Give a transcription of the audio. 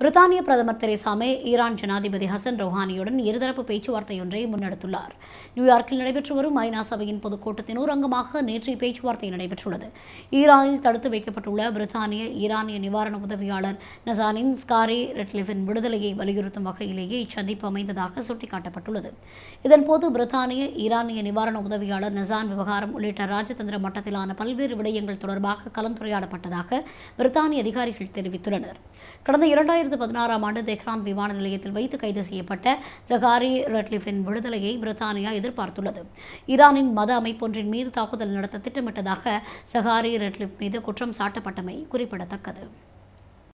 பிரித்தானிய பிரதமர் Theresa May Iran ஜனாதிபதி ஹசன் ரோஹானியுடன் இருதரப்பு பேச்சுவார்த்தை ஒன்றை முன்னெடுத்துள்ளார் நியூயார்க்கில் நடைபெற்று வரும் ஐநா சபையின் பொதுக்கூட்டத்தின் ஒரு அங்கமாக நேற்று பேச்சுவார்த்தை நடைபெற்றுள்ளது ஈரானில் தடுத்து வைக்கப்பட்டுள்ள பிரித்தானிய ஈரானிய நிவாரண உதவியாளர் நசானின் ஸ்காரி ரெட்லிஃபின் விடுதலையை வலியுறுத்தும் வகையிலேயே இச்சந்திப்பு அமைந்ததாக சுட்டிக்காட்டப்பட்டுள்ளது இதன்போது பிரித்தானிய ஈரானிய நிவாரண உதவியாளர் நசான் விவகாரம் உள்ளிட்ட ராஜதந்திர மட்டத்திலான பல்வேறு விடயங்கள் தொடர்பாக கலந்துரையாடப்பட்டதாக பிரித்தானிய அதிகாரிகள் தெரிவித்துள்ளனர் கடந்த இரண்டாயிரத்தி இரண்டாயிரத்து பதினாறாம் ஆண்டு தெஹ்ரான் விமான நிலையத்தில் வைத்து கைது செய்யப்பட்ட ஜஹாரி ரட்லிஃபின் விடுதலையை பிரித்தானியா எதிர்பார்த்துள்ளது ஈரானின் மத அமைப்பொன்றின் மீது தாக்குதல் நடத்த திட்டமிட்டதாக ஜஹாரி ரட்லிஃப் மீது குற்றம் சாட்டப்பட்டமை குறிப்பிடத்தக்கது